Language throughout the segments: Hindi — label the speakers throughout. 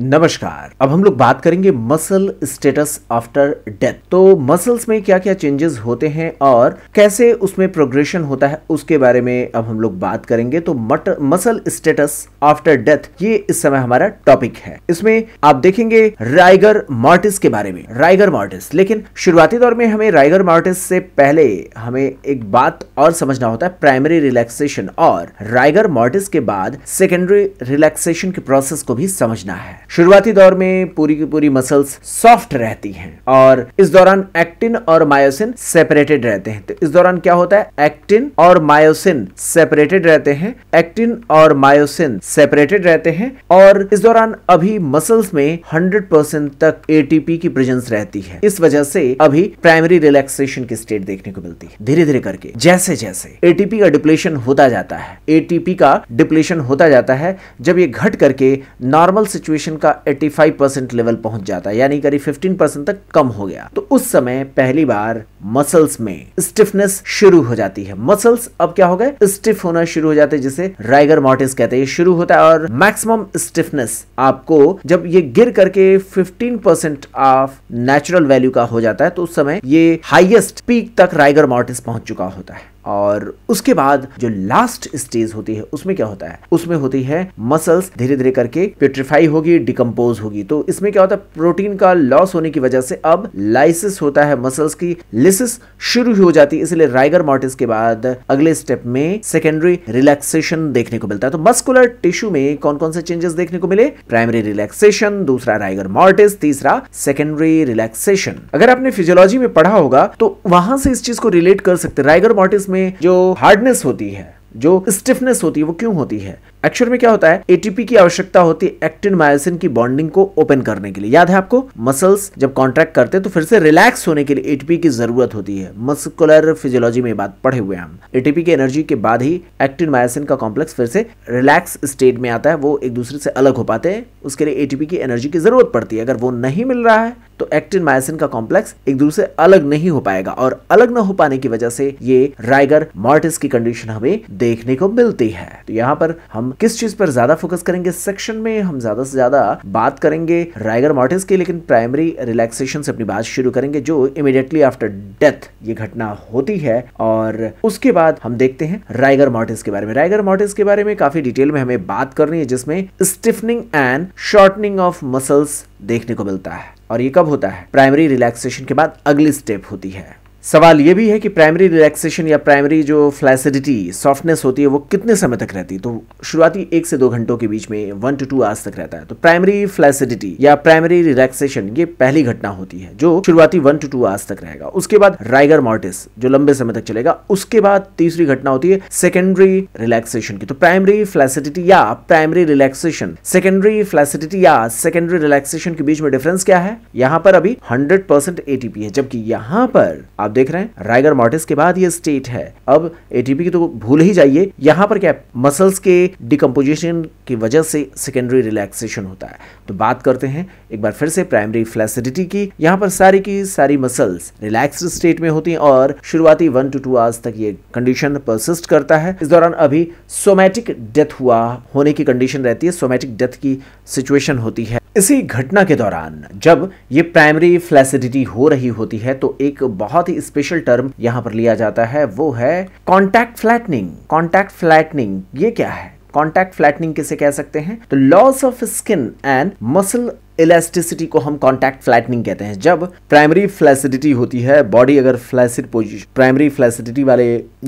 Speaker 1: नमस्कार अब हम लोग बात करेंगे मसल स्टेटस आफ्टर डेथ तो मसल्स में क्या क्या चेंजेस होते हैं और कैसे उसमें प्रोग्रेशन होता है उसके बारे में अब हम लोग बात करेंगे तो मट, मसल स्टेटस आफ्टर डेथ ये इस समय हमारा टॉपिक है इसमें आप देखेंगे राइगर मार्टिस के बारे में राइगर मार्टिस लेकिन शुरुआती दौर में हमें राइगर मार्टिस से पहले हमें एक बात और समझना होता है प्राइमरी रिलैक्सेशन और राइगर मार्टिस के बाद सेकेंडरी रिलैक्सेशन के प्रोसेस को भी समझना है शुरुआती दौर में पूरी की पूरी मसल्स सॉफ्ट रहती हैं और इस दौरान एक्टिन और मायोसिन सेपरेटेड रहते हैं तो इस दौरान क्या होता है एक्टिन और मायोसिन सेपरेटेड रहते हैं एक्टिन और मायोसिन सेपरेटेड रहते हैं और इस दौरान अभी मसल्स में हंड्रेड परसेंट तक एटीपी की प्रेजेंस रहती है इस वजह से अभी प्राइमरी रिलैक्सेशन की स्टेट देखने को मिलती है धीरे धीरे करके जैसे जैसे एटीपी का डिप्लेशन होता जाता है एटीपी का डिप्लेशन होता जाता है जब ये घट करके नॉर्मल सिचुएशन इन्फ्लेशन का 85 परसेंट लेवल पहुंच जाता है यानी करीब 15 परसेंट तक कम हो गया तो उस समय पहली बार मसल्स में स्टिफनेस शुरू हो जाती है मसल्स अब क्या हो गए स्टिफ होना शुरू हो जाते हैं जिसे राइगर मॉटिस कहते हैं शुरू होता है और मैक्सिमम स्टिफनेस आपको जब ये गिर करके 15 परसेंट ऑफ नेचुरल वैल्यू का हो जाता है तो उस समय ये हाइएस्ट पीक तक राइगर मॉटिस पहुंच चुका होता है और उसके बाद जो लास्ट स्टेज होती है उसमें क्या होता है उसमें होती है मसल्स धीरे धीरे करके प्यूट्रीफाई होगी डिकम्पोज होगी तो इसमें क्या होता है प्रोटीन का लॉस होने की वजह से अब लाइसिस होता है मसल्स की लिसिस शुरू हो जाती है इसलिए राइगर मॉर्टिस के बाद अगले स्टेप में सेकेंडरी रिलैक्सेशन देखने को मिलता है तो मस्कुलर टिश्यू में कौन कौन से चेंजेस देखने को मिले प्राइमरी रिलैक्सेशन दूसरा राइगर मॉर्टिस तीसरा सेकेंडरी रिलैक्सेशन अगर आपने फिजियोलॉजी में पढ़ा होगा तो वहां से इस चीज को रिलेट कर सकते राइगर मॉर्टिस में में जो हार्डनेस होती है जो स्टिफनेस होती है वो क्यों होती है एक्चुअल में क्या होता है एटीपी की आवश्यकता होती है एक्टिन मायोसिन की बॉन्डिंग को ओपन करने के लिए याद है आपको मसल्स जब कॉन्ट्रैक्ट करते हैं तो फिर से रिलैक्स होने के लिए एटीपी की जरूरत होती है मस्कुलर फिजियोलॉजी में बात पढ़े हुए हम एटीपी की एनर्जी के बाद ही एक्टिन मायोसिन का कॉम्प्लेक्स फिर से रिलैक्स स्टेट में आता है वो एक दूसरे से अलग हो पाते हैं उसके लिए एटीपी की एनर्जी की जरूरत पड़ती है अगर वो नहीं मिल रहा है तो एक्टिन मायोसिन का कॉम्प्लेक्स एक दूसरे से अलग नहीं हो पाएगा और अलग न हो पाने की वजह से ये राइगर मॉर्टिस की कंडीशन हमें देखने को मिलती है तो यहाँ पर हम किस चीज पर ज्यादा फोकस करेंगे सेक्शन में हम ज्यादा से ज्यादा बात करेंगे राइगर मॉर्टिस की लेकिन प्राइमरी रिलैक्सेशन से अपनी बात शुरू करेंगे जो इमिडिएटली आफ्टर डेथ ये घटना होती है और उसके बाद हम देखते हैं राइगर मॉर्टिस के बारे में राइगर मॉर्टिस के बारे में काफी डिटेल में हमें बात करनी है जिसमें stiffening and shortening of muscles देखने को मिलता है और ये कब होता है प्राइमरी रिलैक्सेशन के बाद अगली स्टेप होती है सवाल ये भी है कि प्राइमरी रिलैक्सेशन या प्राइमरी जो फ्लैसिडिटी सॉफ्टनेस होती है वो कितने समय तक रहती है तो शुरुआती एक से दो घंटों के बीच में वन टू टू आवर्स तक रहता है तो प्राइमरी फ्लैसिडिटी या प्राइमरी रिलैक्सेशन ये पहली घटना होती है जो शुरुआती वन टू टू आवर्स तक रहेगा उसके बाद राइगर मॉर्टिस जो लंबे समय तक चलेगा उसके बाद तीसरी घटना होती है सेकेंडरी रिलैक्सेशन की तो प्राइमरी फ्लैसिडिटी या प्राइमरी रिलैक्सेशन सेकेंडरी फ्लैसिडिटी या सेकेंडरी रिलैक्सेशन के बीच में डिफरेंस क्या है यहाँ पर अभी हंड्रेड परसेंट एटीपी है जबकि यहाँ पर आप देख रहे हैं राइगर मॉर्टिस के बाद ये स्टेट है अब एटीपी की तो भूल ही जाइए यहाँ पर क्या मसल्स के डिकम्पोजिशन की वजह से सेकेंडरी रिलैक्सेशन होता है तो बात करते हैं एक बार फिर से प्राइमरी फ्लैसिडिटी की यहाँ पर सारी की सारी मसल्स रिलैक्स स्टेट में होती हैं और शुरुआती वन टू टू आवर्स तक ये कंडीशन परसिस्ट करता है इस दौरान अभी सोमैटिक डेथ हुआ होने की कंडीशन रहती है सोमैटिक डेथ की सिचुएशन होती है इसी घटना के दौरान जब ये प्राइमरी फ्लैसिडिटी हो रही होती है तो एक बहुत ही स्पेशल टर्म यहां पर लिया जाता है वो है कॉन्टैक्ट फ्लैटनिंग कॉन्टैक्ट फ्लैटनिंग ये क्या है कॉन्टैक्ट फ्लैटनिंग किसे कह सकते हैं तो loss of skin and muscle elasticity को हम कॉन्टैक्ट फ्लैटनिंग कहते हैं जब प्राइमरी फ्लैसिडिटी होती है बॉडी अगर फ्लैसिड पोजिशन प्राइमरी फ्लैसिडिटी वाले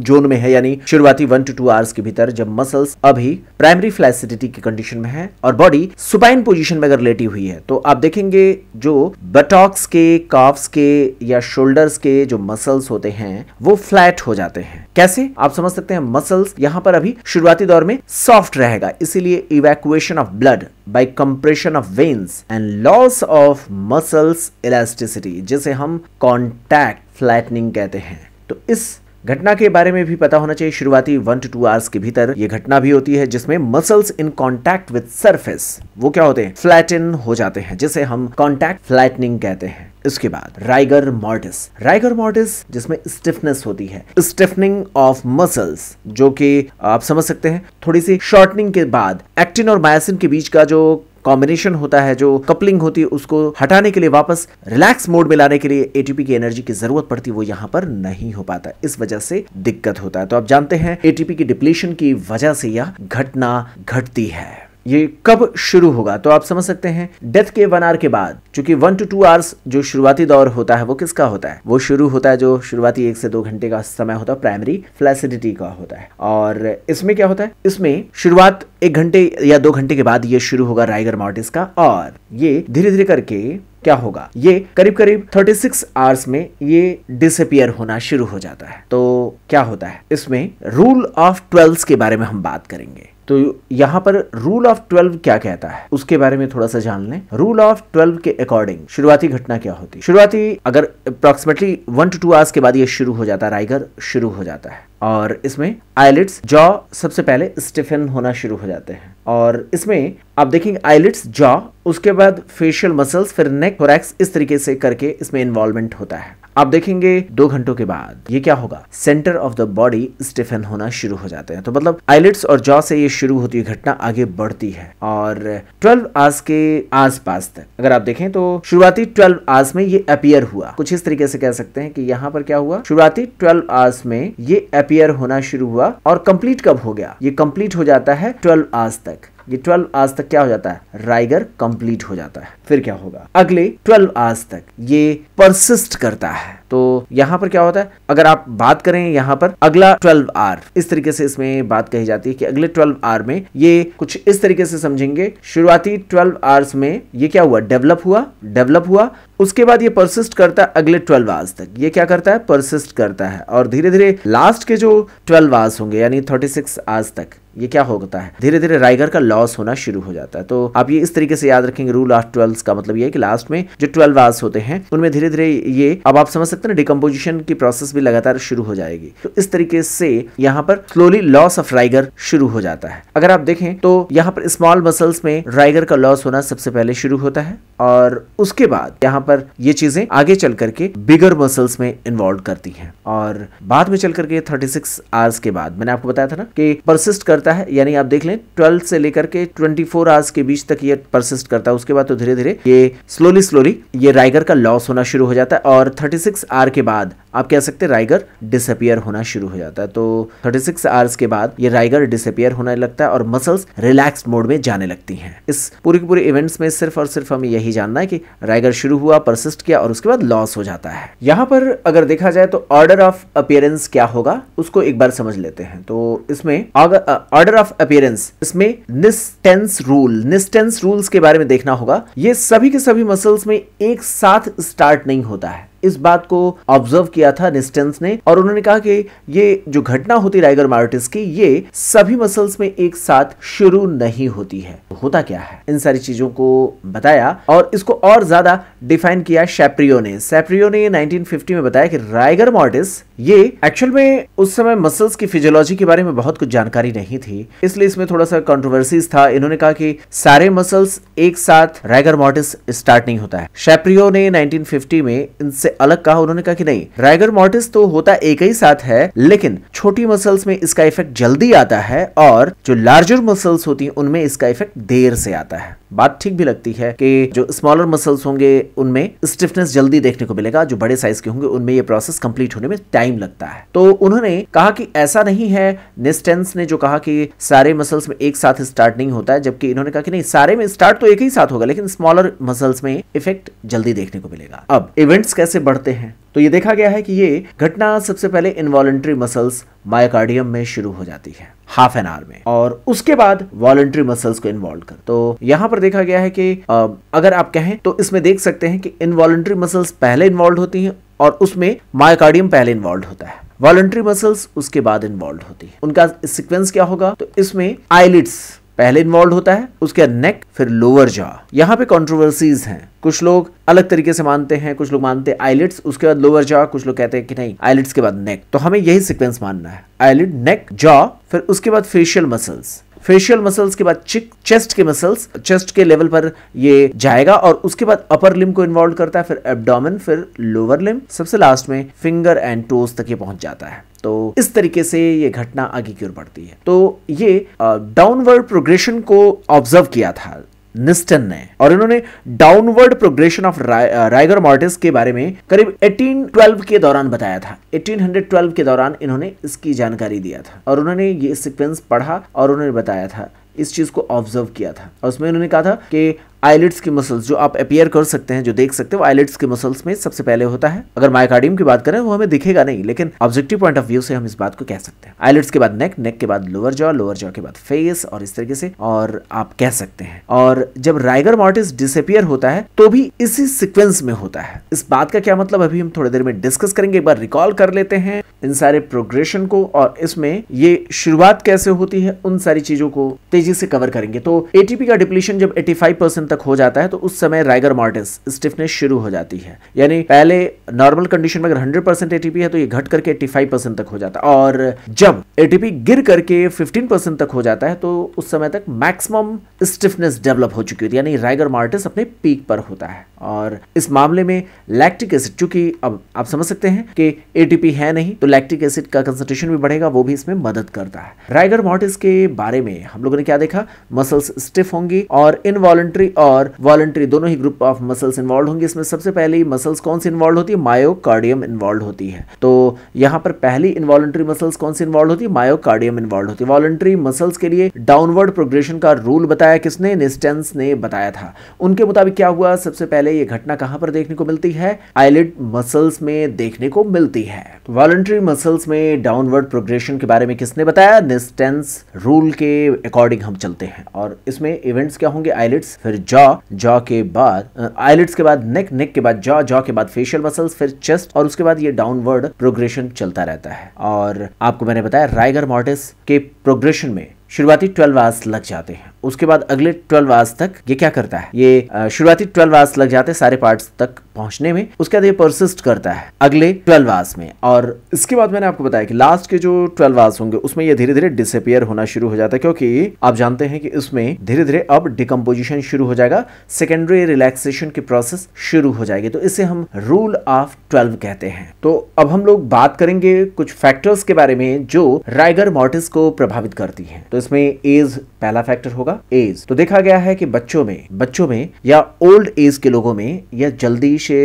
Speaker 1: जोन में है यानी शुरुआती वन टू टू आवर्स के भीतर जब मसल्स अभी प्राइमरी फ्लैसिडिटी की कंडीशन में है और बॉडी सुपाइन पोजिशन में अगर लेटी हुई है तो आप देखेंगे जो बटॉक्स के काफ्स के या शोल्डर्स के जो मसल्स होते हैं वो फ्लैट हो जाते हैं कैसे आप समझ सकते हैं मसल्स यहाँ पर अभी शुरुआती दौर में सॉफ्ट रहेगा इसीलिए evacuation of blood by compression of veins and loss of muscles elasticity जिसे हम contact flattening कहते हैं तो इस घटना के बारे में भी पता होना चाहिए शुरुआती वन टू टू आवर्स के भीतर ये घटना भी होती है जिसमें muscles in contact with surface वो क्या होते हैं फ्लैटन हो जाते हैं जिसे हम कॉन्टैक्ट फ्लैटनिंग कहते हैं इसके बाद राइगर मॉर्टिस राइगर मॉर्टिस जिसमें स्टिफनेस होती है स्टिफनिंग ऑफ मसल्स जो कि आप समझ सकते हैं थोड़ी सी शॉर्टनिंग के बाद एक्टिन और मायासिन के बीच का जो कॉम्बिनेशन होता है जो कपलिंग होती है उसको हटाने के लिए वापस रिलैक्स मोड में लाने के लिए एटीपी की एनर्जी की जरूरत पड़ती है वो यहाँ पर नहीं हो पाता इस वजह से दिक्कत होता है तो आप जानते हैं एटीपी की डिप्लीशन की वजह से यह घटना घटती है ये कब शुरू होगा तो आप समझ सकते हैं डेथ के वन आवर के बाद चूंकि वन टू टू आवर्स जो शुरुआती दौर होता है वो किसका होता है वो शुरू होता है जो शुरुआती एक से दो घंटे का समय होता है प्राइमरी फ्लैसिडिटी का होता है और इसमें क्या होता है इसमें शुरुआत एक घंटे या दो घंटे के बाद ये शुरू होगा राइगर मॉर्टिस का और ये धीरे धीरे करके क्या होगा ये करीब करीब 36 आवर्स में ये डिसअपियर होना शुरू हो जाता है तो क्या होता है इसमें रूल ऑफ ट्वेल्व के बारे में हम बात करेंगे तो यहाँ पर रूल ऑफ ट्वेल्व क्या कहता है उसके बारे में थोड़ा सा जान लें रूल ऑफ ट्वेल्व के अकॉर्डिंग शुरुआती घटना क्या होती है शुरुआती अगर approximately one to two hours के बाद ये शुरू हो जाता है राइगर शुरू हो जाता है और इसमें आईलिट्स जॉ सबसे पहले स्टिफन होना शुरू हो जाते हैं और इसमें आप देखेंगे आईलिट्स जॉ उसके बाद फेशियल मसल्स फिर नेक इस तरीके से करके इसमें इन्वॉल्वमेंट होता है आप देखेंगे दो घंटों के बाद ये क्या होगा centre of the body stiffen होना शुरू हो जाते हैं तो मतलब आईलेट्स और जॉ से ये शुरू होती है घटना आगे बढ़ती है और 12 आवर्स के आसपास तक अगर आप देखें तो शुरुआती 12 आवर्स में ये अपियर हुआ कुछ इस तरीके से कह सकते हैं कि यहाँ पर क्या हुआ शुरुआती 12 आवर्स में ये अपियर होना शुरू हुआ और कंप्लीट कब हो गया ये कंप्लीट हो जाता है 12 आवर्स तक ये ट्वेल्व आवर्स तक क्या हो जाता है राइगर कंप्लीट हो जाता है फिर क्या होगा अगले ट्वेल्व आवर्स तक ये परसिस्ट करता है तो यहाँ पर क्या होता है अगर आप बात करें यहाँ पर अगला ट्वेल्व आर इस तरीके से इसमें बात कही जाती है कि अगले ट्वेल्व आर में ये कुछ इस तरीके से समझेंगे शुरुआती ट्वेल्व आवर्स में ये क्या हुआ डेवलप हुआ डेवलप हुआ उसके बाद ये परसिस्ट करता है अगले ट्वेल्व आवर्स तक ये क्या करता है परसिस्ट करता है और धीरे धीरे लास्ट के जो ट्वेल्व आवर्स होंगे यानी थर्टी सिक्स आवर्स तक ये क्या होता है धीरे धीरे राइगर का लॉस होना शुरू हो जाता है तो आप ये इस तरीके से याद रखेंगे रूल ऑफ ट्वेल्व का मतलब ये है कि लास्ट में जो ट्वेल्व आवर्स होते हैं उनमें धीरे धीरे ये अब आप समझ सकते हैं डिकम्पोजिशन की प्रोसेस भी लगातार शुरू हो जाएगी तो इस तरीके से यहाँ पर स्लोली लॉस ऑफ राइगर शुरू हो जाता है अगर आप देखें तो यहाँ पर स्मॉल मसल्स में राइगर का लॉस होना सबसे पहले शुरू होता है और उसके बाद यहाँ पर ये चीजें आगे चल करके बिगर मसल्स में इन्वॉल्व करती हैं और बाद में चल करके 36 आवर्स के बाद मैंने आपको बताया था ना कि परसिस्ट करते करता है यानी आप देख लें ट्वेल्व से लेकर के ट्वेंटी फोर आवर्स के बीच तक ये परसिस्ट करता है उसके बाद तो धीरे धीरे ये स्लोली स्लोली ये राइगर का लॉस होना शुरू हो जाता है और थर्टी सिक्स आर के बाद आप कह सकते हैं राइगर डिसअपियर होना शुरू हो जाता है तो 36 सिक्स आवर्स के बाद ये राइगर डिसअपियर होने लगता है और मसल्स रिलैक्स मोड में जाने लगती हैं इस पूरे के पूरे इवेंट्स में सिर्फ और सिर्फ हमें यही जानना है कि राइगर शुरू हुआ परसिस्ट किया और उसके बाद लॉस हो जाता है यहाँ पर अगर देखा जाए तो ऑर्डर ऑफ अपियरेंस क्या होगा उसको एक बार समझ लेते हैं तो इसमें ऑर्डर ऑफ अपियरेंस इसमें निस्टेंस रूल निस्टेंस रूल्स के बारे में देखना होगा ये सभी के सभी मसल्स में एक साथ स्टार्ट नहीं होता है इस बात को ऑब्जर्व किया था निस्टेंस ने और उन्होंने कहा कि ये जो घटना होती राइगर मार्टिस की ये सभी मसल्स में एक साथ शुरू नहीं होती है तो होता क्या है इन सारी चीजों को बताया और इसको और ज्यादा डिफाइन किया शैप्रियो ने शैप्रियो ने 1950 में बताया कि राइगर मार्टिस ये एक्चुअल में उस समय मसल्स की फिजियोलॉजी के बारे में बहुत कुछ जानकारी नहीं थी इसलिए इसमें थोड़ा सा कंट्रोवर्सीज था इन्होंने कहा कि सारे मसल्स एक साथ राइगर मार्टिस स्टार्ट नहीं होता है शैप्रियो ने 1950 में इनसे से अलग कहा उन्होंने कहा कि नहीं राइगर मोर्टिस तो होता एक ही साथ है लेकिन छोटी मसल्स में इसका इफेक्ट जल्दी आता है और जो लार्जर मसल्स होती हैं उनमें इसका इफेक्ट देर से आता है बात ठीक भी लगती है कि जो स्मॉलर मसल्स होंगे उनमें स्टिफनेस जल्दी देखने को मिलेगा जो बड़े साइज के होंगे उनमें ये प्रोसेस कंप्लीट होने में टाइम लगता है तो उन्होंने कहा कि ऐसा नहीं है निस्टेंस ने जो कहा कि सारे मसल्स में एक साथ स्टार्ट नहीं होता है जबकि इन्होंने कहा कि नहीं सारे में स्टार्ट तो एक ही साथ होगा लेकिन स्मॉलर मसल्स में इफेक्ट जल्दी देखने को मिलेगा अब इवेंट्स कैसे कैसे बढ़ते हैं तो ये देखा गया है कि ये घटना सबसे पहले इनवॉलेंट्री मसल्स मायोकार्डियम में शुरू हो जाती है हाफ एन आवर में और उसके बाद वॉलेंट्री मसल्स को इन्वॉल्व कर तो यहाँ पर देखा गया है कि अगर आप कहें तो इसमें देख सकते हैं कि इनवॉलेंट्री मसल्स पहले इन्वॉल्व होती हैं और उसमें मायोकार्डियम पहले इन्वॉल्व होता है वॉलेंट्री मसल्स उसके बाद इन्वॉल्व होती है उनका सिक्वेंस क्या होगा तो इसमें आईलिट्स पहले इन्वॉल्व होता है उसके बाद नेक फिर लोअर जॉ यहाँ पे कॉन्ट्रोवर्सीज हैं कुछ लोग अलग तरीके से मानते हैं कुछ लोग मानते हैं आईलेट्स उसके बाद लोअर जॉ कुछ लोग कहते हैं कि नहीं आईलेट्स के बाद नेक तो हमें यही सिक्वेंस मानना है आईलेट नेक जॉ फिर उसके बाद फेशियल मसल्स फेशियल मसल्स के बाद चिक चेस्ट के मसल्स चेस्ट के लेवल पर ये जाएगा और उसके बाद अपर लिम को इन्वॉल्व करता है फिर एबडोम फिर लोअर लिम सबसे लास्ट में फिंगर एंड टोज तक ये पहुंच जाता है तो इस तरीके से ये घटना आगे की ओर बढ़ती है तो ये डाउनवर्ड प्रोग्रेशन को ऑब्जर्व किया था निस्टन ने और इन्होंने downward progression of rigor mortis के बारे में करीब 1812 के दौरान बताया था 1812 के दौरान इन्होंने इसकी जानकारी दिया था और उन्होंने ये सीक्वेंस पढ़ा और उन्होंने बताया था इस चीज को ऑब्जर्व किया था और उसमें उन्होंने कहा था कि आईलिट्स की मसल्स जो आप अपेयर कर सकते हैं जो देख सकते हो आईलिट्स के मसल्स में सबसे पहले होता है अगर माइकार्डियम की बात करें वो हमें दिखेगा नहीं लेकिन ऑब्जेक्टिव पॉइंट ऑफ व्यू से हम इस बात को कह सकते हैं आईलिट्स के बाद नेक नेक के बाद लोअर जॉ लोअर जॉ के बाद फेस और इस तरीके से और आप कह सकते हैं और जब राइगर मॉर्टिस डिसअपियर होता है तो भी इसी सिक्वेंस में होता है इस बात का क्या मतलब अभी हम थोड़ी देर में डिस्कस करेंगे एक बार रिकॉल कर लेते हैं इन सारे प्रोग्रेशन को और इसमें ये शुरुआत कैसे होती है उन सारी चीजों को तेजी से कवर करेंगे तो एटीपी का डिप्लीशन जब एटी कंडीशन तक हो जाता है तो उस समय राइगर मॉर्टिस स्टिफनेस शुरू हो जाती है यानी पहले नॉर्मल कंडीशन में अगर हंड्रेड परसेंट एटीपी है तो ये घट करके एट्टी फाइव परसेंट तक हो जाता है और जब एटीपी गिर करके फिफ्टीन परसेंट तक हो जाता है तो उस समय तक मैक्सिमम स्टिफनेस डेवलप हो चुकी होती है यानी राइगर मॉर्टिस अपने पीक पर होता है और इस मामले में लैक्टिक एसिड चूंकि अब आप समझ सकते हैं कि एटीपी है नहीं तो लैक्टिक एसिड का कंसंट्रेशन भी बढ़ेगा वो भी इसमें मदद करता है राइगर मॉर्टिस के बारे में हम लोगों ने क्या देखा मसल्स स्टिफ होंगी और इनवॉलेंट्री और वॉलेंट्री दोनों ही ग्रुप ऑफ मसल्स इन्वॉल्व होंगे इसमें सबसे पहले मसल्स कौन सी इन्वॉल्व होती है मायोकार्डियम इन्वॉल्व होती है तो यहाँ पर पहली इन्वॉलेंट्री मसल्स कौन सी इन्वॉल्व होती है मायोकार्डियम इन्वॉल्व होती है वॉलेंट्री मसल्स के लिए डाउनवर्ड प्रोग्रेशन का रूल बताया किसने निस्टेंस ने बताया था उनके मुताबिक क्या हुआ सबसे पहले ये घटना कहाँ पर देखने को मिलती है आईलिड मसल्स में देखने को मिलती है वॉलेंट्री मसल्स में डाउनवर्ड प्रोग्रेशन के बारे में किसने बताया निस्टेंस रूल के अकॉर्डिंग हम चलते हैं और इसमें इवेंट्स क्या होंगे आईलिट्स फिर जॉ जॉ के बाद आईलेट्स uh, के बाद नेक नेक के बाद जॉ जॉ के बाद फेशियल मसल्स फिर चेस्ट और उसके बाद ये डाउनवर्ड प्रोग्रेशन चलता रहता है और आपको मैंने बताया राइगर मॉडिस के प्रोग्रेशन में शुरुआती 12 आवर्स लग जाते हैं उसके बाद अगले ट्वेल्व आवर्स तक ये क्या करता है ये शुरुआती ट्वेल्व आवर्स लग जाते हैं सारे पार्ट्स तक पहुंचने में उसके बाद ये परसिस्ट करता है अगले ट्वेल्व आवर्स में और इसके बाद मैंने आपको बताया कि लास्ट के जो ट्वेल्व आवर्स होंगे उसमें ये धीरे धीरे डिसअपियर होना शुरू हो जाता है क्योंकि आप जानते हैं कि इसमें धीरे धीरे अब डिकम्पोजिशन शुरू हो जाएगा सेकेंडरी रिलैक्सेशन की प्रोसेस शुरू हो जाएगी तो इसे हम रूल ऑफ ट्वेल्व कहते हैं तो अब हम लोग बात करेंगे कुछ फैक्टर्स के बारे में जो राइगर मॉर्टिस को प्रभावित करती है तो इसमें एज पहला फैक्टर होगा एज तो देखा गया है कि बच्चों में बच्चों में या ओल्ड एज के लोगों में यह जल्दी से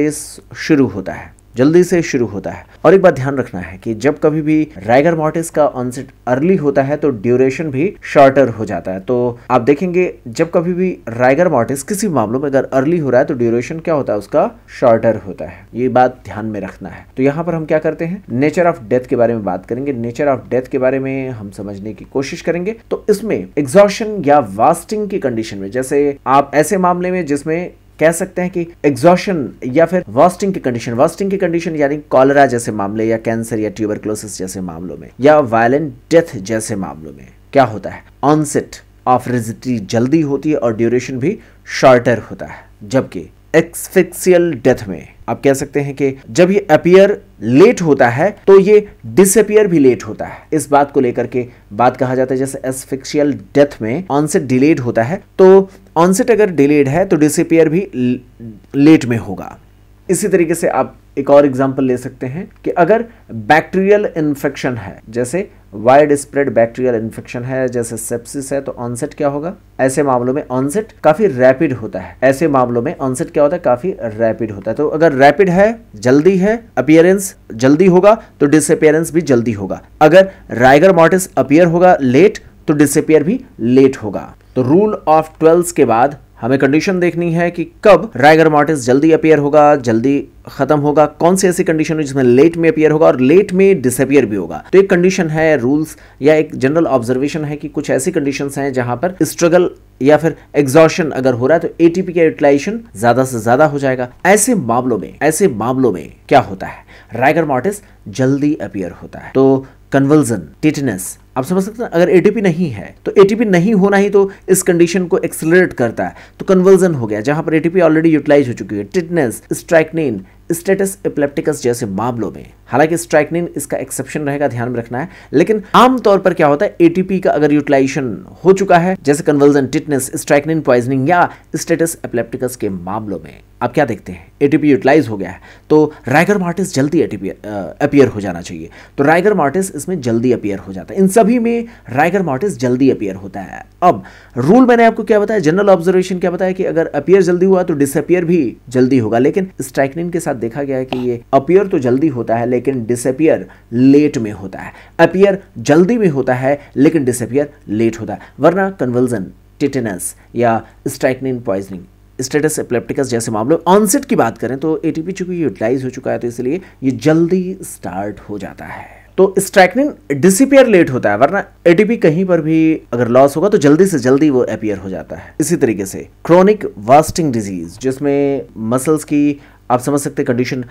Speaker 1: शुरू होता है जल्दी से शुरू होता है और एक बात ध्यान रखना है कि जब कभी भी राइगर मॉर्टिस का ऑनसेट अर्ली होता है तो ड्यूरेशन भी शॉर्टर हो जाता है तो आप देखेंगे जब कभी भी राइगर मॉर्टिस किसी मामलों में अगर अर्ली हो रहा है तो ड्यूरेशन क्या होता है उसका शॉर्टर होता है ये बात ध्यान में रखना है तो यहाँ पर हम क्या करते हैं नेचर ऑफ डेथ के बारे में बात करेंगे नेचर ऑफ डेथ के बारे में हम समझने की कोशिश करेंगे तो इसमें एग्जॉशन या वास्टिंग की कंडीशन में जैसे आप ऐसे मामले में जिसमें कह सकते हैं कि एग्जॉशन या फिर वास्टिंग की कंडीशन वास्टिंग की कंडीशन यानी कॉलरा जैसे मामले या कैंसर या ट्यूबर जैसे मामलों में या वायलेंट डेथ जैसे मामलों में क्या होता है ऑनसेट ऑफ रिजिटी जल्दी होती है और ड्यूरेशन भी शॉर्टर होता है जबकि एक्सफिक्सियल डेथ में आप कह सकते हैं कि जब ये अपियर लेट होता है तो ये डिसअपियर भी लेट होता है इस बात को लेकर के बात कहा जाता है जैसे एसफिक्शियल डेथ में ऑनसेट डिलेड होता है तो ऑनसेट अगर डिलेड है तो डिसअपियर भी लेट में होगा इसी तरीके से आप एक और एग्जाम्पल ले सकते हैं कि अगर बैक्टीरियल इन्फेक्शन है जैसे वाइड स्प्रेड बैक्टीरियल इन्फेक्शन है जैसे सेप्सिस है तो ऑनसेट क्या होगा ऐसे मामलों में ऑनसेट काफी रैपिड होता है ऐसे मामलों में ऑनसेट क्या होता है काफी रैपिड होता है तो अगर रैपिड है जल्दी है अपियरेंस जल्दी होगा तो डिसअपियरेंस भी जल्दी होगा अगर राइगर मॉटिस अपियर होगा लेट तो डिसअपियर भी लेट होगा तो रूल ऑफ ट्वेल्थ के बाद हमें कंडीशन देखनी है कि कब रायगर मार्टिस जल्दी अपियर होगा जल्दी खत्म होगा कौन सी ऐसी कंडीशन है जिसमें लेट में अपियर होगा और लेट में डिसअपियर भी होगा तो एक कंडीशन है रूल्स या एक जनरल ऑब्जर्वेशन है कि कुछ ऐसी कंडीशन हैं जहां पर स्ट्रगल या फिर एग्जॉशन अगर हो रहा है तो एटीपी का यूटिलाइजेशन ज्यादा से ज्यादा हो जाएगा ऐसे मामलों में ऐसे मामलों में क्या होता है राइगर मॉटिस जल्दी अपियर होता है तो कन्वल्जन टिटनेस आप समझ सकते हैं अगर एटीपी नहीं है तो एटीपी नहीं होना ही तो इस कंडीशन को एक्सलरेट करता है तो कन्वर्जन हो गया जहां पर एटीपी ऑलरेडी यूटिलाइज हो चुकी है टिटनेस स्ट्राइकनिन स्टेटस एपिलेप्टिकस जैसे मामलों में हालांकि स्ट्राइकनिन इसका एक्सेप्शन रहेगा ध्यान में रखना है लेकिन आमतौर पर क्या होता है एटीपी का अगर यूटिलाइजेशन हो चुका है जैसे कन्वर्जन टिटनेस स्ट्राइकनिन पॉइजनिंग या स्टेटस एप्लेप्टिकस के मामलों में आप क्या देखते हैं एटीपी यूटिलाइज हो गया है तो राइगर मार्टिस जल्दी एटीपी अपियर हो जाना चाहिए तो राइगर मार्टिस इसमें जल्दी अपियर हो जाता है इन सभी में राइगर मार्टिस जल्दी अपियर होता है अब रूल मैंने आपको क्या बताया जनरल ऑब्जर्वेशन क्या बताया कि अगर अपियर जल्दी हुआ तो डिसअपियर भी जल्दी होगा लेकिन स्ट्राइकनिन के साथ देखा गया है कि ये अपियर तो जल्दी होता है लेकिन डिसअपियर लेट में होता है अपियर जल्दी में होता है लेकिन डिसअपियर लेट होता है वरना कन्वल्जन टिटेनस या स्ट्राइकनिन पॉइजनिंग स्टेटस एप्लेप्टिकस जैसे मामलों ऑनसेट की बात करें तो एटीपी चूंकि यूटिलाइज हो चुका है तो इसलिए ये जल्दी स्टार्ट हो जाता है तो स्ट्राइकनिन डिसअपियर लेट होता है वरना एटीपी कहीं पर भी अगर लॉस होगा तो जल्दी से जल्दी वो अपियर हो जाता है इसी तरीके से क्रॉनिक वास्टिंग डिजीज जिसमें मसल्स की आप समझ सकते कंडीशन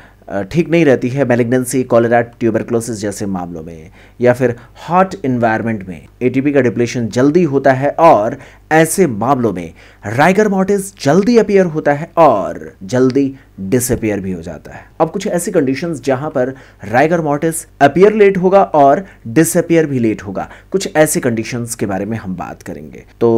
Speaker 1: ठीक नहीं रहती है मेलेग्नेंसी कॉलेरा ट्यूबरक्लोसिस जैसे मामलों में या फिर हॉट इन्वायरमेंट में एटीपी का डिप्लेशन जल्दी होता है और ऐसे मामलों में राइगर मॉटिस जल्दी अपीयर होता है और जल्दी डिसअपियर भी हो जाता है अब कुछ ऐसी कंडीशंस जहां पर राइगर मॉटिस अपियर लेट होगा और डिसअपियर भी लेट होगा कुछ ऐसे कंडीशंस के बारे में हम बात करेंगे तो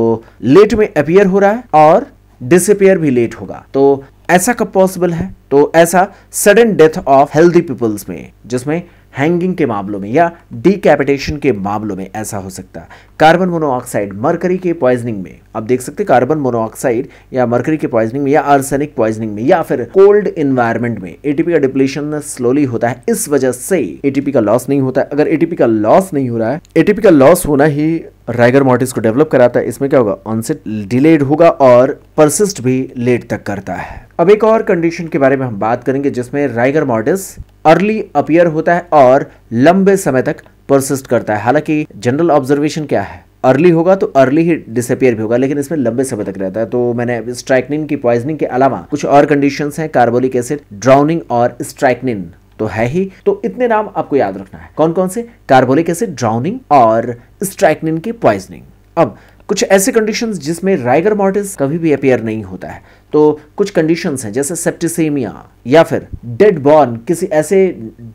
Speaker 1: लेट में अपियर हो रहा है और डिसअपियर भी लेट होगा तो ऐसा कब पॉसिबल है तो ऐसा sudden death of healthy peoples में जिसमें हैंगिंग के मामलों में या डीकैपिटेशन के मामलों में ऐसा हो सकता है कार्बन मोनोऑक्साइड मरकरी के पॉइजनिंग में आप देख सकते कार्बन मोनोऑक्साइड या मरकरी के पॉइजनिंग में या आर्सेनिक पॉइजनिंग में या फिर कोल्ड इन्वायरमेंट में एटीपी का डिप्लेशन स्लोली होता है इस वजह से एटीपी का लॉस नहीं होता है अगर एटीपी का लॉस नहीं हो रहा है एटीपी का लॉस होना ही राइगर मोटिस को डेवलप कराता है इसमें क्या होगा ऑनसेट डिलेड होगा और परसिस्ट भी लेट तक करता है अब एक और कंडीशन के बारे में हम बात करेंगे जिसमें राइगर मॉटिस अर्ली अपियर होता है और लंबे समय तक परसिस्ट करता है हालांकि जनरल ऑब्जर्वेशन क्या है अर्ली होगा तो अर्ली ही डिसअपियर भी होगा लेकिन इसमें लंबे समय तक रहता है तो मैंने स्ट्राइकनिन की पॉइजनिंग के अलावा कुछ और कंडीशन है कार्बोलिक एसिड ड्राउनिंग और स्ट्राइकनिन तो है ही तो इतने नाम आपको याद रखना है कौन कौन से कार्बोलिक एसिड ड्राउनिंग और स्ट्राइकनिन की पॉइजनिंग अब कुछ ऐसे कंडीशंस जिसमें राइगर मॉर्टिस कभी भी अपियर नहीं होता है तो कुछ कंडीशंस हैं जैसे सेप्टिसेमिया या फिर डेड बॉर्न किसी ऐसे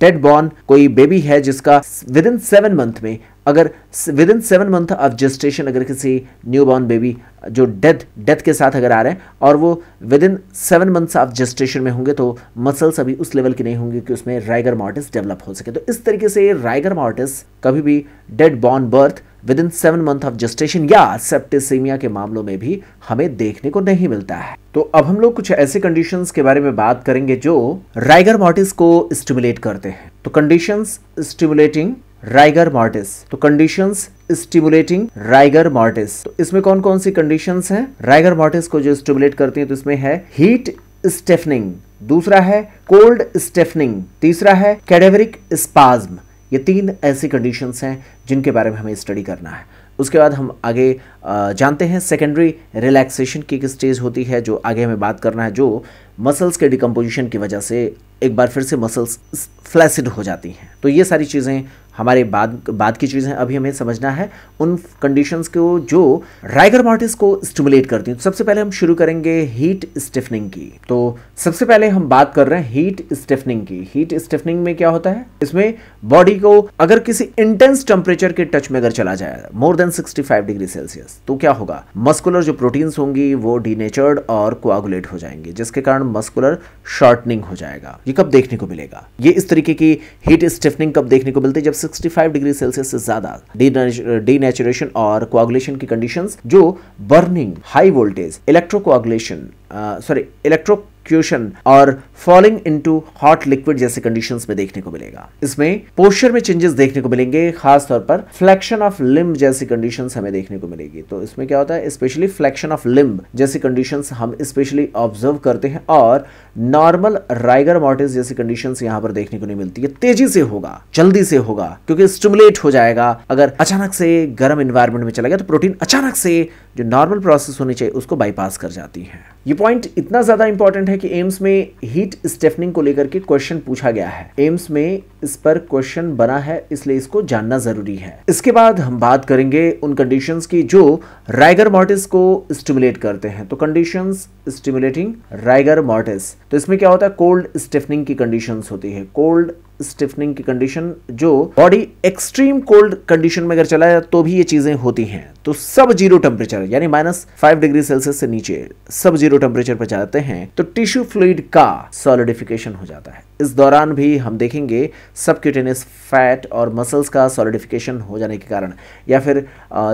Speaker 1: डेड बॉर्न कोई बेबी है जिसका विद इन सेवन मंथ में अगर within seven month of gestation अगर किसी न्यू बॉर्न बेबी जो डेथ डेथ के साथ अगर आ रहे हैं और वो within seven months of gestation में होंगे तो मसल्स अभी उस लेवल के नहीं होंगे कि उसमें राइगर मॉर्टिस डेवलप हो सके तो इस तरीके से राइगर मॉर्टिस कभी भी dead born birth within seven month of gestation या सेप्टिसेमिया के मामलों में भी हमें देखने को नहीं मिलता है तो अब हम लोग कुछ ऐसे कंडीशन के बारे में बात करेंगे जो राइगर मॉर्टिस को स्टिमुलेट करते हैं तो कंडीशन स्टिमुलेटिंग राइगर मॉर्टिस तो कंडीशन स्टिमुलेटिंग राइगर मॉर्टिस तो इसमें कौन कौन सी कंडीशन हैं राइगर मॉर्टिस को जो स्टिमुलेट करती है तो इसमें है हीट स्टेफनिंग दूसरा है कोल्ड स्टेफनिंग तीसरा है कैडेवरिक स्पाज्म ये तीन ऐसी कंडीशंस हैं जिनके बारे में हमें स्टडी करना है उसके बाद हम आगे जानते हैं सेकेंडरी रिलैक्सेशन की एक स्टेज होती है जो आगे हमें बात करना है जो मसल्स के डिकम्पोजिशन की वजह से एक बार फिर से मसल्स फ्लैसिड हो जाती हैं तो ये सारी चीज़ें हमारे बाद बाद की चीज़ें अभी हमें समझना है उन कंडीशंस को जो राइगर मॉर्टिस को स्टिमुलेट करती हैं तो सबसे पहले हम शुरू करेंगे हीट स्टिफनिंग की तो सबसे पहले हम बात कर रहे हैं हीट स्टिफनिंग की हीट स्टिफनिंग में क्या होता है इसमें बॉडी को अगर किसी इंटेंस टेम्परेचर के टच में अगर चला जाए more than sixty degree Celsius तो क्या होगा मस्कुलर जो प्रोटीन्स होंगी वो डीनेचर्ड और कोआगुलेट हो जाएंगे जिसके कारण मस्कुलर शॉर्टनिंग हो जाएगा ये कब देखने को मिलेगा ये इस तरीके की हीट स्टिफनिंग कब देखने को मिलती है जब 65 डिग्री सेल्सियस से ज्यादा डीनेचुरेशन और कोआगुलेशन की कंडीशंस जो burning high voltage electrocoagulation sorry electrocution और फॉलिंग इनटू हॉट लिक्विड जैसे कंडीशंस में देखने को मिलेगा इसमें पोस्चर में चेंजेस देखने को मिलेंगे खासतौर पर फ्लेक्शन ऑफ लिम्ब जैसी कंडीशन हमें देखने को मिलेगी तो इसमें क्या होता है स्पेशली फ्लेक्शन ऑफ लिम्ब जैसी कंडीशन हम स्पेशली ऑब्जर्व करते हैं और नॉर्मल राइगर मॉर्टिस जैसी कंडीशन यहाँ पर देखने को नहीं मिलती है तेजी से होगा जल्दी से होगा क्योंकि स्टिमुलेट हो जाएगा अगर अचानक से गर्म इन्वायरमेंट में चला गया तो प्रोटीन अचानक से जो नॉर्मल प्रोसेस होनी चाहिए उसको बाईपास कर जाती है ये पॉइंट इतना ज्यादा इंपॉर्टेंट है है कि एम्स में हीट स्टेफनिंग को लेकर के क्वेश्चन पूछा गया है एम्स में इस पर क्वेश्चन बना है इसलिए इसको जानना जरूरी है इसके बाद हम बात करेंगे उन कंडीशंस की जो राइगर मॉर्टिस को स्टिमुलेट करते हैं तो कंडीशंस स्टिमुलेटिंग राइगर मॉर्टिस तो इसमें क्या होता है कोल्ड स्टेफनिंग की कंडीशंस होती है कोल्ड स्टिफनिंग की कंडीशन जो बॉडी एक्सट्रीम कोल्ड कंडीशन में अगर चला जाए तो भी ये चीज़ें होती हैं तो सब जीरो टेम्परेचर यानी माइनस फाइव डिग्री सेल्सियस से नीचे सब जीरो टेम्परेचर पर जाते हैं तो टिश्यू फ्लूड का सॉलिडिफिकेशन हो जाता है इस दौरान भी हम देखेंगे क्यूटेनियस फैट और मसल्स का सॉलिडिफिकेशन हो जाने के कारण या फिर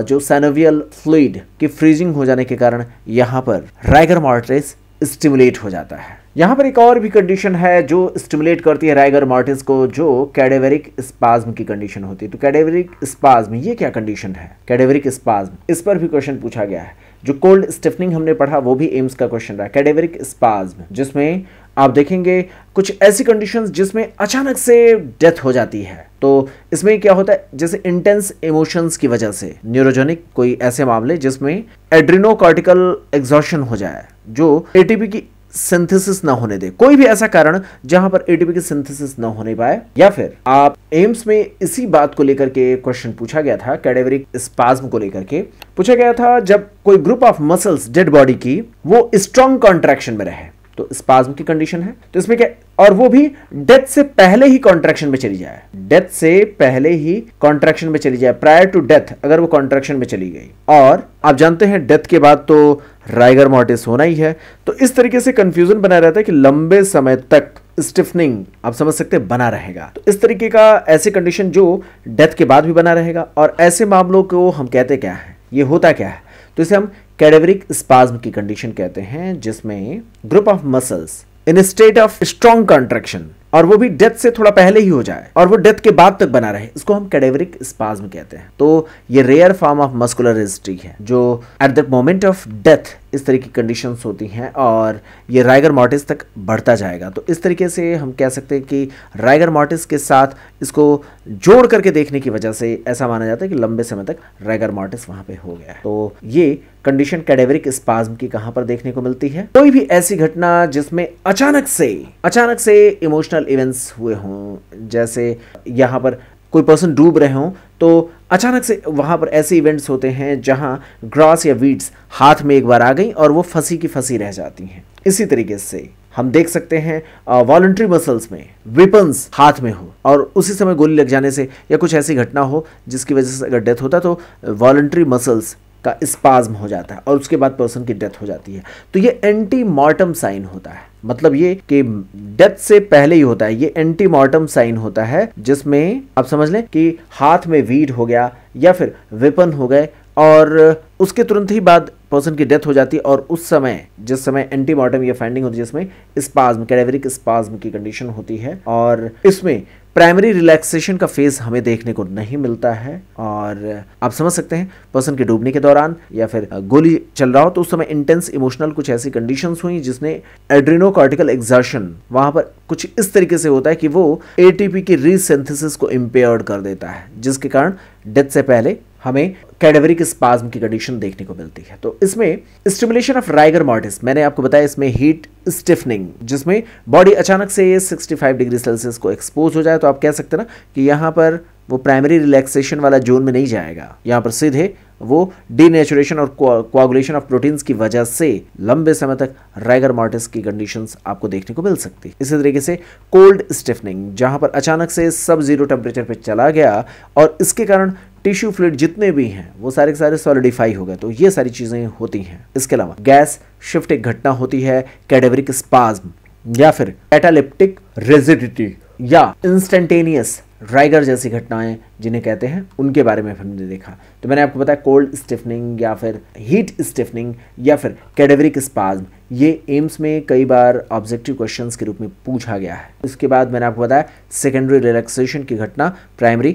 Speaker 1: जो सैनोवियल फ्लूड की फ्रीजिंग हो जाने के कारण यहाँ पर राइगर मॉर्ट्रेस स्टिमुलेट हो जाता है यहां पर एक और भी कंडीशन है जो स्टिमुलेट करती है राइगर मार्टिस को जो कैडेवेरिक स्पाज्म की कंडीशन होती है तो कैडेवेरिक स्पाज्म ये क्या कंडीशन है कैडेवेरिक स्पाज्म इस पर भी क्वेश्चन पूछा गया है जो कोल्ड स्टिफनिंग हमने पढ़ा वो भी एम्स का क्वेश्चन रहा कैडेवेरिक स्पाज्म जिसमें आप देखेंगे कुछ ऐसी कंडीशंस जिसमें अचानक से डेथ हो जाती है तो इसमें क्या होता है जैसे इंटेंस इमोशंस की वजह से न्यूरोजेनिक कोई ऐसे मामले जिसमें एड्रिनोकॉर्टिकल एग्जॉशन हो जाए जो एटीपी की सिंथेसिस ना होने दे कोई भी ऐसा कारण जहां पर एटीपी की सिंथेसिस ना होने पाए या फिर आप एम्स में इसी बात को लेकर के क्वेश्चन पूछा गया था कैडेवरिक स्पाज्म को लेकर के पूछा गया था जब कोई group of muscles dead body की वो स्ट्रॉन्ग कॉन्ट्रेक्शन में रहे तो स्पाज्म की कंडीशन है तो इसमें क्या और वो भी डेथ से पहले ही कॉन्ट्रेक्शन में चली जाए डेथ से पहले ही कॉन्ट्रेक्शन में चली जाए प्रायर टू डेथ अगर वो कॉन्ट्रेक्शन में चली गई और आप जानते हैं डेथ के बाद तो राइगर मॉर्टिस होना ही है तो इस तरीके से कंफ्यूजन बना रहता है कि लंबे समय तक स्टिफनिंग आप समझ सकते हैं बना रहेगा तो इस तरीके का ऐसे कंडीशन जो डेथ के बाद भी बना रहेगा और ऐसे मामलों को हम कहते क्या है ये होता क्या है तो इसे हम कैडेवरिक स्पाज्म की कंडीशन कहते हैं जिसमें group of muscles in state of strong contraction और वो भी डेथ से थोड़ा पहले ही हो जाए और वो डेथ के बाद तक बना रहे इसको हम कैडेवरिक स्पाज्म कहते हैं तो ये rare form of muscular rigidity है जो at the moment of death इस तरह की कंडीशंस होती हैं और ये राइगर मॉर्टिस तक बढ़ता जाएगा तो इस तरीके से हम कह सकते हैं कि राइगर मॉर्टिस के साथ इसको जोड़ करके देखने की वजह से ऐसा माना जाता है कि लंबे समय तक राइगर मॉर्टिस वहाँ पे हो गया है तो ये कंडीशन कैडेवरिक स्पाज्म की कहाँ पर देखने को मिलती है कोई भी ऐसी घटना जिसमें अचानक से अचानक से इमोशनल नेचुरल इवेंट्स हुए हों जैसे यहाँ पर कोई पर्सन डूब रहे हों तो अचानक से वहाँ पर ऐसे इवेंट्स होते हैं जहाँ ग्रास या वीड्स हाथ में एक बार आ गई और वो फंसी की फंसी रह जाती हैं इसी तरीके से हम देख सकते हैं वॉलंट्री मसल्स में वेपन्स हाथ में हो और उसी समय गोली लग जाने से या कुछ ऐसी घटना हो जिसकी वजह से अगर डेथ होता तो वॉल्ट्री मसल्स का स्पाज्म हो जाता है और उसके बाद पर्सन की डेथ हो जाती है तो ये एंटी मॉर्टम साइन होता है मतलब ये कि डेथ से पहले ही होता है ये एंटी मॉर्टम साइन होता है जिसमें आप समझ लें कि हाथ में वीड हो गया या फिर वेपन हो गए और उसके तुरंत ही बाद पर्सन की डेथ हो जाती है और उस समय जिस समय एंटीमार्टम या फाइंडिंग होती है जिसमें स्पाज्म कैडेवरिक स्पाज्म की कंडीशन होती है और इसमें प्राइमरी रिलैक्सेशन का फेज हमें देखने को नहीं मिलता है और आप समझ सकते हैं पर्सन के डूबने के दौरान या फिर गोली चल रहा हो तो उस समय इंटेंस इमोशनल कुछ ऐसी कंडीशंस हुई जिसने एड्रिनोकॉर्टिकल एग्जर्शन वहां पर कुछ इस तरीके से होता है कि वो एटीपी की रीसेंथिस को इम्पेयर कर देता है जिसके कारण डेथ से पहले हमें कैडेवरिक स्पाज्म की कंडीशन देखने को मिलती है तो इसमें स्टिमुलेशन ऑफ राइगर मॉर्टिस मैंने आपको बताया इसमें हीट स्टिफनिंग जिसमें बॉडी अचानक से 65 डिग्री सेल्सियस को एक्सपोज हो जाए तो आप कह सकते ना कि यहाँ पर वो प्राइमरी रिलैक्सेशन वाला जोन में नहीं जाएगा यहाँ पर सीधे वो डीनेचुरेशन और कोआगुलेशन ऑफ प्रोटीन्स की वजह से लंबे समय तक राइगर मॉर्टिस की कंडीशंस आपको देखने को मिल सकती है इसी तरीके से कोल्ड स्टिफनिंग जहाँ पर अचानक से सब जीरो टेम्परेचर पर चला गया और इसके कारण टिश्यू फ्लूड जितने भी हैं वो सारे के सारे सॉलिडिफाई हो गए तो ये सारी चीज़ें होती हैं इसके अलावा गैस शिफ्ट एक घटना होती है कैडेवरिक स्पाज्म या फिर एटालिप्टिक रेजिडिटी या इंस्टेंटेनियस राइगर जैसी घटनाएं जिन्हें कहते हैं उनके बारे में हमने देखा तो मैंने आपको बताया कोल्ड स्टिफनिंग या फिर हीट स्टिफनिंग या फिर कैडेवरिक स्पाज्म ये एम्स में कई बार ऑब्जेक्टिव क्वेश्चन के रूप में पूछा गया है इसके बाद मैंने आपको बताया सेकेंडरी रिलैक्सेशन की घटना प्राइमरी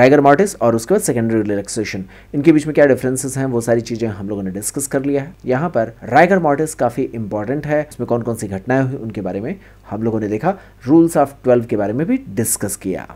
Speaker 1: राइगर मार्टिस और उसके बाद सेकेंडरी रिलैक्सेशन इनके बीच में क्या डिफरेंसेस हैं वो सारी चीज़ें हम लोगों ने डिस्कस कर लिया है यहाँ पर राइगर मॉर्टिस काफ़ी इंपॉर्टेंट है इसमें कौन कौन सी घटनाएं हुई उनके बारे में हम लोगों ने देखा रूल्स ऑफ ट्वेल्व के बारे में भी डिस्कस किया